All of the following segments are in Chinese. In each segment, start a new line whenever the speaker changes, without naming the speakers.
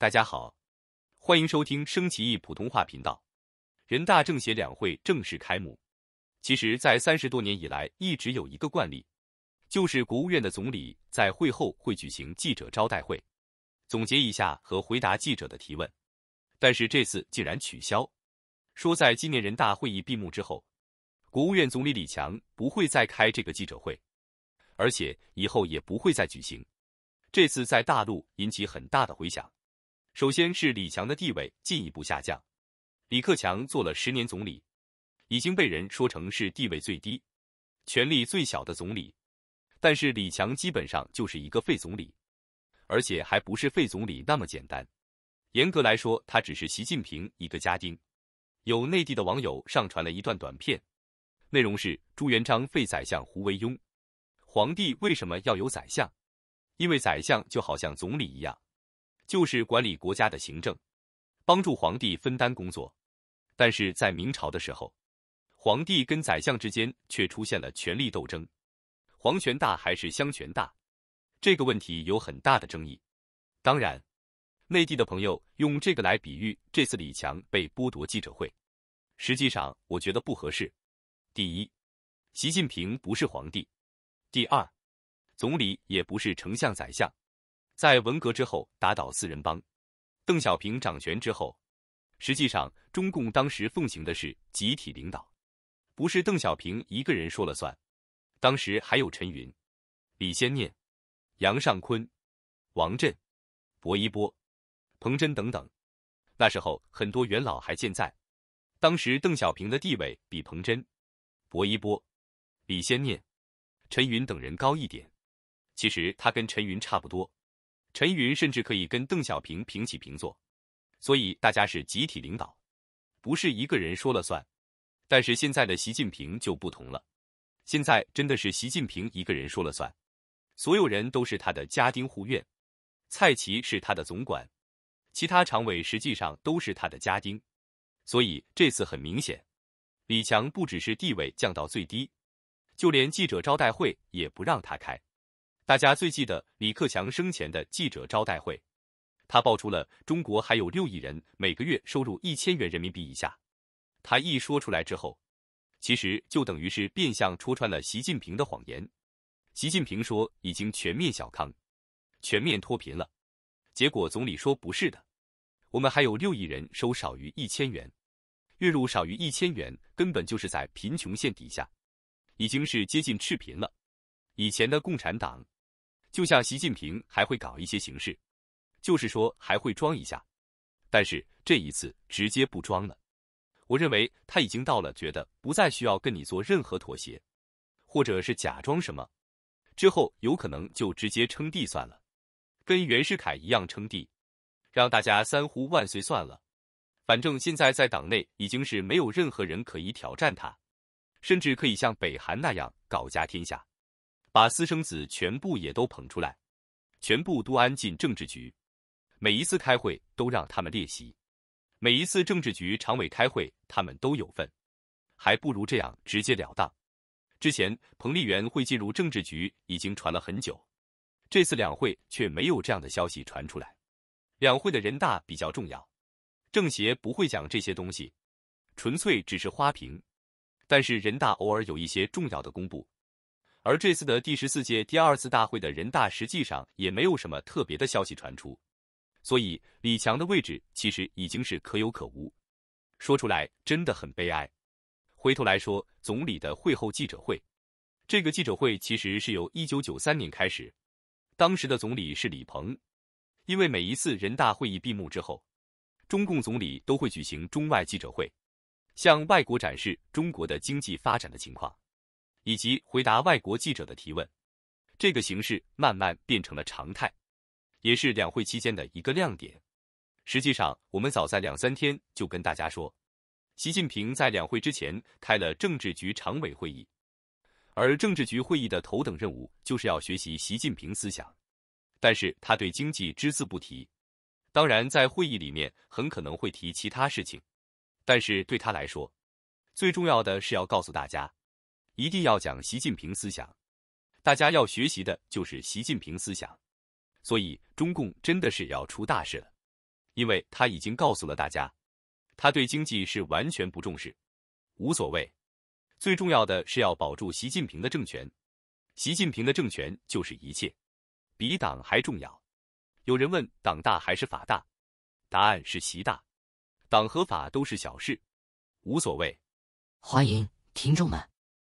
大家好，欢迎收听升旗义普通话频道。人大政协两会正式开幕。其实，在三十多年以来，一直有一个惯例，就是国务院的总理在会后会举行记者招待会，总结一下和回答记者的提问。但是这次竟然取消，说在今年人大会议闭幕之后，国务院总理李强不会再开这个记者会，而且以后也不会再举行。这次在大陆引起很大的回响。首先是李强的地位进一步下降。李克强做了十年总理，已经被人说成是地位最低、权力最小的总理。但是李强基本上就是一个废总理，而且还不是废总理那么简单。严格来说，他只是习近平一个家丁。有内地的网友上传了一段短片，内容是朱元璋废宰相胡惟庸。皇帝为什么要有宰相？因为宰相就好像总理一样。就是管理国家的行政，帮助皇帝分担工作。但是在明朝的时候，皇帝跟宰相之间却出现了权力斗争，皇权大还是相权大这个问题有很大的争议。当然，内地的朋友用这个来比喻这次李强被剥夺记者会，实际上我觉得不合适。第一，习近平不是皇帝；第二，总理也不是丞相、宰相。在文革之后打倒四人帮，邓小平掌权之后，实际上中共当时奉行的是集体领导，不是邓小平一个人说了算。当时还有陈云、李先念、杨尚昆、王震、薄一波、彭真等等。那时候很多元老还健在，当时邓小平的地位比彭真、薄一波、李先念、陈云等人高一点。其实他跟陈云差不多。陈云甚至可以跟邓小平平起平坐，所以大家是集体领导，不是一个人说了算。但是现在的习近平就不同了，现在真的是习近平一个人说了算，所有人都是他的家丁护院，蔡奇是他的总管，其他常委实际上都是他的家丁。所以这次很明显，李强不只是地位降到最低，就连记者招待会也不让他开。大家最记得李克强生前的记者招待会，他爆出了中国还有六亿人每个月收入一千元人民币以下。他一说出来之后，其实就等于是变相戳穿了习近平的谎言。习近平说已经全面小康、全面脱贫了，结果总理说不是的，我们还有六亿人收少于一千元，月入少于一千元，根本就是在贫穷线底下，已经是接近赤贫了。以前的共产党。就像习近平还会搞一些形式，就是说还会装一下，但是这一次直接不装了。我认为他已经到了觉得不再需要跟你做任何妥协，或者是假装什么，之后有可能就直接称帝算了，跟袁世凯一样称帝，让大家三呼万岁算了。反正现在在党内已经是没有任何人可以挑战他，甚至可以像北韩那样搞家天下。把私生子全部也都捧出来，全部都安进政治局。每一次开会都让他们列席，每一次政治局常委开会，他们都有份。还不如这样直截了当。之前彭丽媛会进入政治局已经传了很久，这次两会却没有这样的消息传出来。两会的人大比较重要，政协不会讲这些东西，纯粹只是花瓶。但是人大偶尔有一些重要的公布。而这次的第十四届第二次大会的人大实际上也没有什么特别的消息传出，所以李强的位置其实已经是可有可无，说出来真的很悲哀。回头来说，总理的会后记者会，这个记者会其实是由一九九三年开始，当时的总理是李鹏，因为每一次人大会议闭幕之后，中共总理都会举行中外记者会，向外国展示中国的经济发展的情况。以及回答外国记者的提问，这个形式慢慢变成了常态，也是两会期间的一个亮点。实际上，我们早在两三天就跟大家说，习近平在两会之前开了政治局常委会议，而政治局会议的头等任务就是要学习习近平思想。但是他对经济只字不提。当然，在会议里面很可能会提其他事情，但是对他来说，最重要的是要告诉大家。一定要讲习近平思想，大家要学习的就是习近平思想，所以中共真的是要出大事了，因为他已经告诉了大家，他对经济是完全不重视，无所谓，最重要的是要保住习近平的政权，习近平的政权就是一切，比党还重要。有人问党大还是法大，答案是习大，党和法都是小事，无所谓。
欢迎听众们。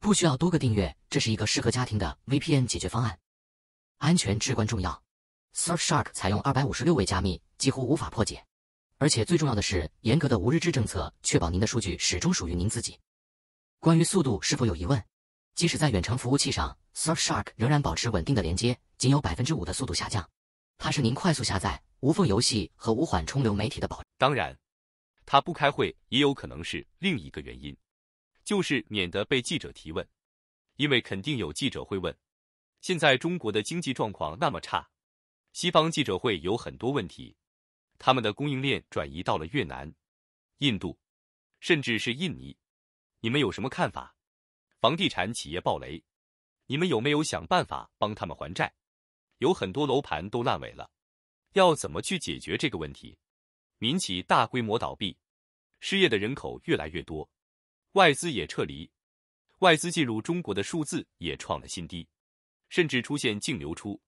不需要多个订阅，这是一个适合家庭的 VPN 解决方案。安全至关重要。Surfshark 采用二百五十六位加密，几乎无法破解。而且最重要的是，严格的无日志政策，确保您的数据始终属于您自己。关于速度是否有疑问？即使在远程服务器上，Surfshark 仍然保持稳定的连接，仅有百分之五的速度下降。它是您快速下载、无缝游戏和无缓冲流媒体的保。
当然，它不开会也有可能是另一个原因。就是免得被记者提问，因为肯定有记者会问：现在中国的经济状况那么差，西方记者会有很多问题。他们的供应链转移到了越南、印度，甚至是印尼，你们有什么看法？房地产企业暴雷，你们有没有想办法帮他们还债？有很多楼盘都烂尾了，要怎么去解决这个问题？民企大规模倒闭，失业的人口越来越多。外资也撤离，外资进入中国的数字也创了新低，甚至出现净流出、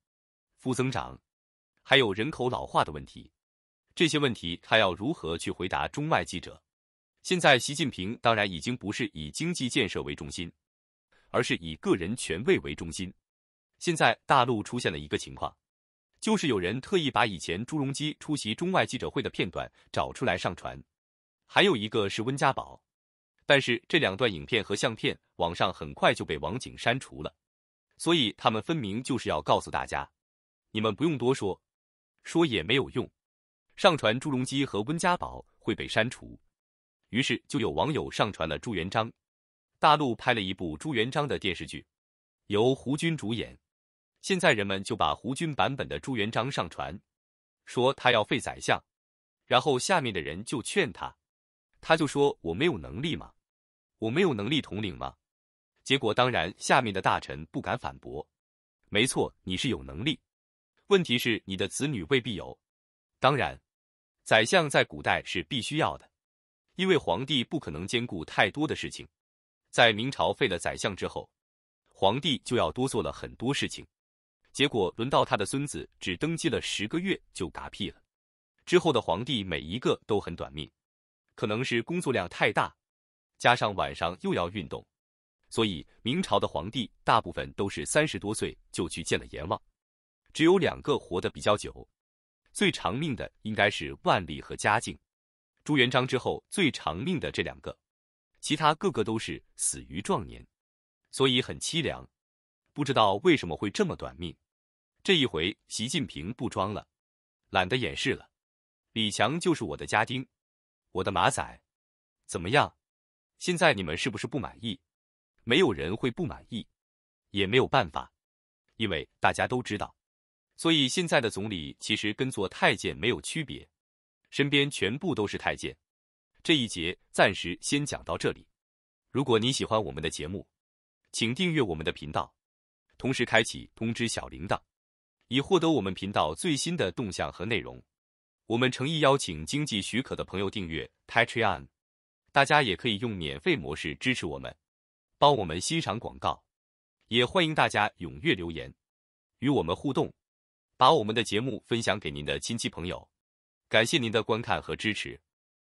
负增长，还有人口老化的问题。这些问题他要如何去回答中外记者？现在习近平当然已经不是以经济建设为中心，而是以个人权位为中心。现在大陆出现了一个情况，就是有人特意把以前朱镕基出席中外记者会的片段找出来上传，还有一个是温家宝。但是这两段影片和相片，网上很快就被网警删除了，所以他们分明就是要告诉大家，你们不用多说，说也没有用。上传朱镕基和温家宝会被删除，于是就有网友上传了朱元璋，大陆拍了一部朱元璋的电视剧，由胡军主演，现在人们就把胡军版本的朱元璋上传，说他要废宰相，然后下面的人就劝他，他就说我没有能力嘛。我没有能力统领吗？结果当然，下面的大臣不敢反驳。没错，你是有能力，问题是你的子女未必有。当然，宰相在古代是必须要的，因为皇帝不可能兼顾太多的事情。在明朝废了宰相之后，皇帝就要多做了很多事情。结果轮到他的孙子，只登基了十个月就嗝屁了。之后的皇帝每一个都很短命，可能是工作量太大。加上晚上又要运动，所以明朝的皇帝大部分都是三十多岁就去见了阎王，只有两个活得比较久。最长命的应该是万历和嘉靖，朱元璋之后最长命的这两个，其他个个都是死于壮年，所以很凄凉。不知道为什么会这么短命。这一回，习近平不装了，懒得掩饰了。李强就是我的家丁，我的马仔，怎么样？现在你们是不是不满意？没有人会不满意，也没有办法，因为大家都知道。所以现在的总理其实跟做太监没有区别，身边全部都是太监。这一节暂时先讲到这里。如果你喜欢我们的节目，请订阅我们的频道，同时开启通知小铃铛，以获得我们频道最新的动向和内容。我们诚意邀请经济许可的朋友订阅 Patreon。大家也可以用免费模式支持我们，帮我们欣赏广告，也欢迎大家踊跃留言，与我们互动，把我们的节目分享给您的亲戚朋友。感谢您的观看和支持。